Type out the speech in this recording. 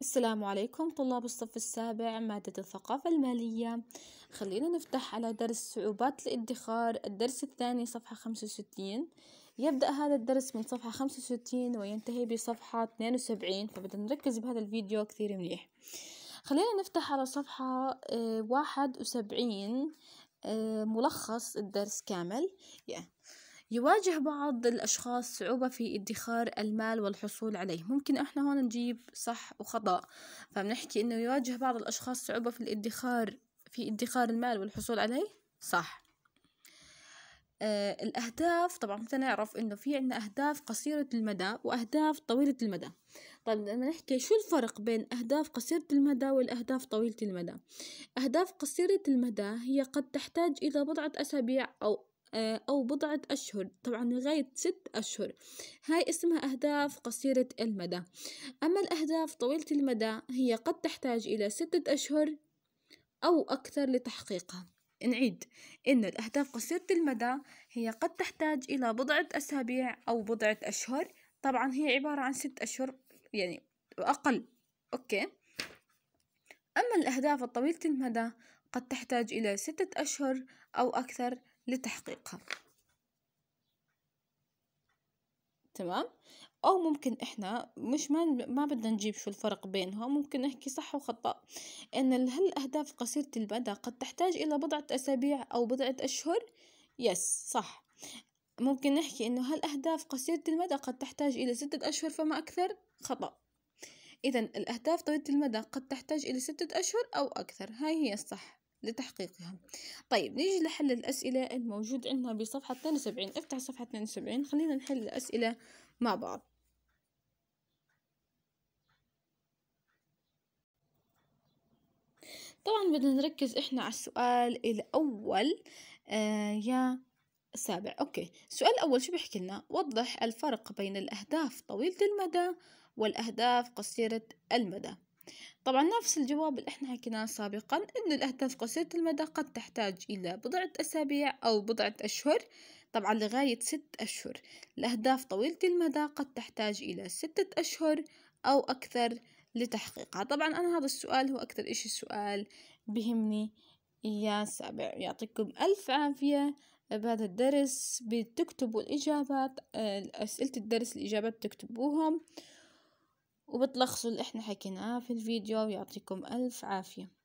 السلام عليكم طلاب الصف السابع مادة الثقافة المالية خلينا نفتح على درس صعوبات الادخار الدرس الثاني صفحة خمسة وستين يبدأ هذا الدرس من صفحة خمسة وستين وينتهي بصفحة اثنين وسبعين فبدنا نركز بهذا الفيديو كثير منيح خلينا نفتح على صفحة آه، واحد وسبعين آه، ملخص الدرس كامل yeah. يواجه بعض الأشخاص صعوبة في ادخار المال والحصول عليه ممكن إحنا هون نجيب صح وخطأ فبنحكي إنه يواجه بعض الأشخاص صعوبة في الادخار في ادخار المال والحصول عليه صح آه الأهداف طبعا بدنا نعرف إنه في عنا أهداف قصيرة المدى وأهداف طويلة المدى طيب لما نحكي شو الفرق بين أهداف قصيرة المدى والأهداف طويلة المدى أهداف قصيرة المدى هي قد تحتاج إلى بضعة أسابيع أو آه، أو بضعة أشهر طبعا لغاية ست أشهر هاي اسمها أهداف قصيرة المدى أما الأهداف طويلة المدى هي قد تحتاج إلى ستة أشهر أو أكثر لتحقيقها نعيد إن الأهداف قصيرة المدى هي قد تحتاج إلى بضعة أسابيع أو بضعة أشهر طبعا هي عبارة عن ست أشهر يعني أقل أوكي أما الأهداف الطويلة المدى قد تحتاج إلى ستة أشهر أو أكثر لتحقيقها تمام او ممكن احنا مش ما ما بدنا نجيب شو الفرق بينهم ممكن نحكي صح وخطا ان هل الاهداف قصيره المدى قد تحتاج الى بضعه اسابيع او بضعه اشهر يس صح ممكن نحكي انه هل الاهداف قصيره المدى قد تحتاج الى سته اشهر فما اكثر خطا اذا الاهداف طويله المدى قد تحتاج الى سته اشهر او اكثر هاي هي الصح لتحقيقها طيب نيجي لحل الأسئلة الموجود عندنا بصفحة 72 افتح صفحة 72 خلينا نحل الأسئلة مع بعض طبعا بدنا نركز احنا على السؤال الأول آه يا السابع أوكي السؤال الأول شو بيحكي لنا وضح الفرق بين الأهداف طويلة المدى والأهداف قصيرة المدى طبعا نفس الجواب اللي احنا حكيناه سابقا انه الاهداف قصيرة المدى قد تحتاج الى بضعة اسابيع او بضعة اشهر طبعا لغاية ست اشهر الاهداف طويلة المدى قد تحتاج الى ستة اشهر او اكثر لتحقيقها طبعا انا هذا السؤال هو اكثر اشي سؤال بهمني اياه سابع يعطيكم الف عافية بهذا الدرس بتكتبوا الإجابات آه، أسئلة الدرس الإجابات بتكتبوهم وبتلخصوا اللي احنا حكيناه في الفيديو ويعطيكم الف عافية